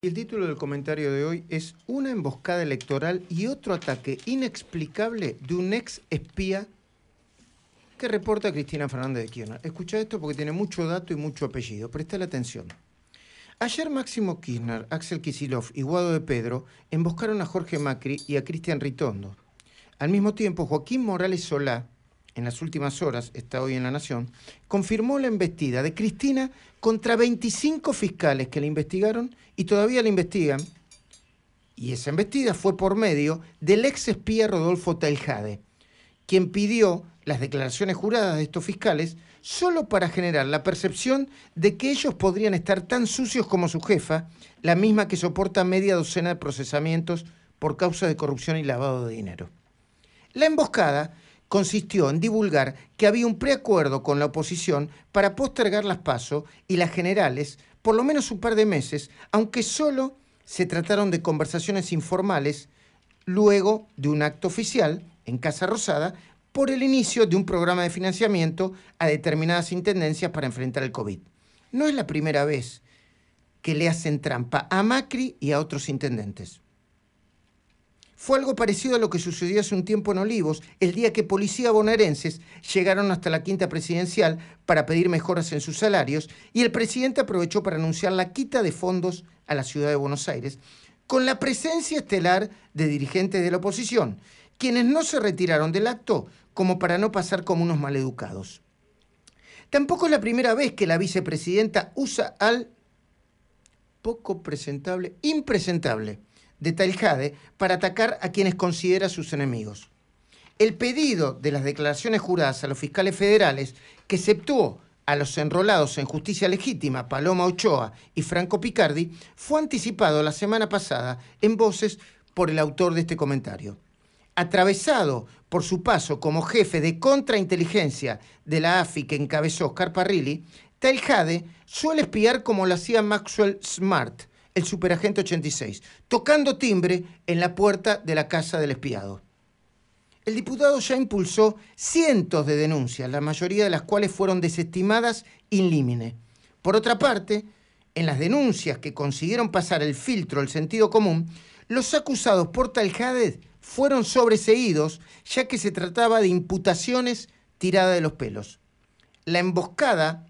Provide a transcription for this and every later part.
El título del comentario de hoy es Una emboscada electoral y otro ataque inexplicable de un ex espía que reporta Cristina Fernández de Kirchner. Escucha esto porque tiene mucho dato y mucho apellido. Presta la atención. Ayer Máximo Kirchner, Axel Kisilov y Guado de Pedro emboscaron a Jorge Macri y a Cristian Ritondo. Al mismo tiempo, Joaquín Morales Solá en las últimas horas, está hoy en La Nación, confirmó la embestida de Cristina contra 25 fiscales que la investigaron y todavía la investigan. Y esa embestida fue por medio del ex espía Rodolfo Teljade, quien pidió las declaraciones juradas de estos fiscales solo para generar la percepción de que ellos podrían estar tan sucios como su jefa, la misma que soporta media docena de procesamientos por causa de corrupción y lavado de dinero. La emboscada consistió en divulgar que había un preacuerdo con la oposición para postergar las PASO y las generales por lo menos un par de meses, aunque solo se trataron de conversaciones informales luego de un acto oficial en Casa Rosada por el inicio de un programa de financiamiento a determinadas intendencias para enfrentar el COVID. No es la primera vez que le hacen trampa a Macri y a otros intendentes. Fue algo parecido a lo que sucedió hace un tiempo en Olivos, el día que policías bonaerenses llegaron hasta la quinta presidencial para pedir mejoras en sus salarios y el presidente aprovechó para anunciar la quita de fondos a la ciudad de Buenos Aires, con la presencia estelar de dirigentes de la oposición, quienes no se retiraron del acto como para no pasar como unos maleducados. Tampoco es la primera vez que la vicepresidenta usa al poco presentable, impresentable de Taljade para atacar a quienes considera sus enemigos. El pedido de las declaraciones juradas a los fiscales federales, que exceptuó a los enrolados en justicia legítima Paloma Ochoa y Franco Picardi, fue anticipado la semana pasada en voces por el autor de este comentario. Atravesado por su paso como jefe de contrainteligencia de la AFI que encabezó Oscar Parrilli, Taljade suele espiar como lo hacía Maxwell Smart, el superagente 86, tocando timbre en la puerta de la casa del espiado. El diputado ya impulsó cientos de denuncias, la mayoría de las cuales fueron desestimadas in limine. Por otra parte, en las denuncias que consiguieron pasar el filtro el sentido común, los acusados por tal Jadez fueron sobreseídos, ya que se trataba de imputaciones tiradas de los pelos. La emboscada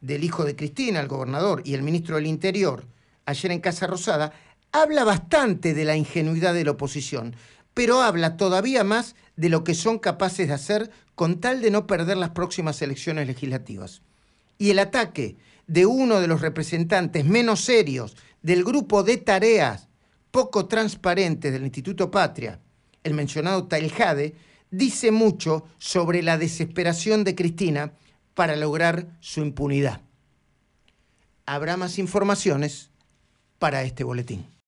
del hijo de Cristina, el gobernador, y el ministro del Interior, ayer en Casa Rosada, habla bastante de la ingenuidad de la oposición, pero habla todavía más de lo que son capaces de hacer con tal de no perder las próximas elecciones legislativas. Y el ataque de uno de los representantes menos serios del grupo de tareas poco transparentes del Instituto Patria, el mencionado Taljade, dice mucho sobre la desesperación de Cristina para lograr su impunidad. Habrá más informaciones para este boletín.